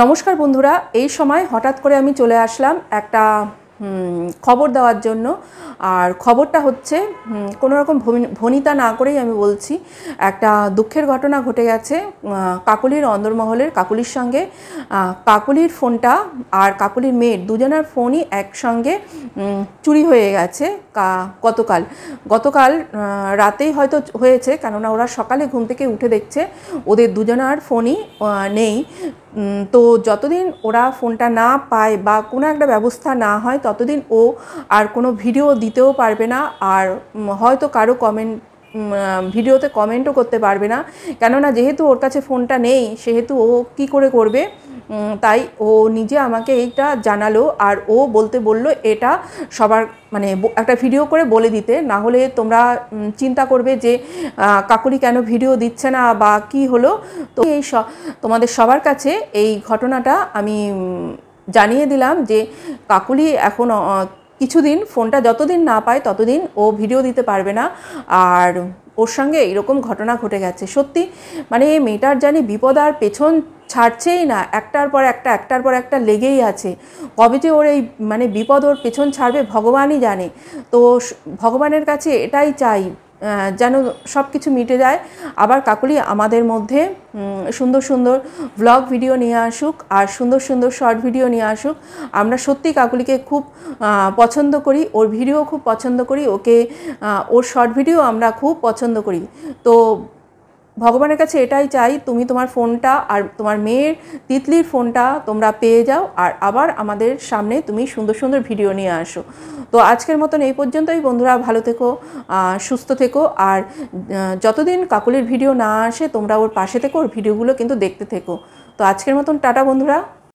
নমস্কার বন্ধুরা এই সময় হঠাৎ করে আমি চলে আসলাম একটা খবর দেওয়ার জন্য আর খবরটা হচ্ছে কোনো রকম ভনিতা না করেই আমি বলছি একটা দুঃখের ঘটনা ঘটে গেছে কাকুলির অন্দরমহলের কাকুলির সঙ্গে কাকুলির ফোনটা আর কাকুলির মেয়ের দুজনার ফোনই একসঙ্গে চুরি হয়ে গেছে গতকাল গতকাল রাতেই হয়তো হয়েছে কেননা ওরা সকালে ঘুম থেকে উঠে দেখছে ওদের দুজনার ফোনই নেই তো যতদিন ওরা ফোনটা না পায় বা কোনো একটা ব্যবস্থা না হয় ততদিন ও আর কোনো ভিডিও দিতেও পারবে না আর হয়তো কারো কমেন্ট ভিডিওতে কমেন্টও করতে পারবে না কেননা যেহেতু ওর কাছে ফোনটা নেই সেহেতু ও কি করে করবে তাই ও নিজে আমাকে এইটা জানালো আর ও বলতে বলল এটা সবার মানে একটা ভিডিও করে বলে দিতে না হলে তোমরা চিন্তা করবে যে কাকুরি কেন ভিডিও দিচ্ছে না বা কি হলো তো এই তোমাদের সবার কাছে এই ঘটনাটা আমি জানিয়ে দিলাম যে কাকুলি এখন কিছুদিন ফোনটা যতদিন না পায় ততদিন ও ভিডিও দিতে পারবে না আর ওর সঙ্গে এরকম ঘটনা ঘটে গেছে সত্যি মানে এই মেয়েটার জানি বিপদ আর পেছন ছাড়ছেই না একটার পর একটা একটার পর একটা লেগেই আছে কবে যে ওর এই মানে বিপদ ওর পেছন ছাড়বে ভগবানই জানে তো ভগবানের কাছে এটাই চাই যেন সব কিছু মিটে যায় আবার কাকুলি আমাদের মধ্যে সুন্দর সুন্দর ভ্লগ ভিডিও নিয়ে আসুক আর সুন্দর সুন্দর শর্ট ভিডিও নিয়ে আসুক আমরা সত্যি কাকুলিকে খুব পছন্দ করি ওর ভিডিও খুব পছন্দ করি ওকে ওর শর্ট ভিডিও আমরা খুব পছন্দ করি তো ভগবানের কাছে এটাই চাই তুমি তোমার ফোনটা আর তোমার মেয়ের তিতলির ফোনটা তোমরা পেয়ে যাও আর আবার আমাদের সামনে তুমি সুন্দর সুন্দর ভিডিও নিয়ে আসো তো আজকের মতন এই পর্যন্তই বন্ধুরা ভালো থেকো সুস্থ থেকো আর যতদিন কাকুলির ভিডিও না আসে তোমরা ওর পাশে থেকো ওর ভিডিওগুলো কিন্তু দেখতে থেকো তো আজকের মতন টাটা বন্ধুরা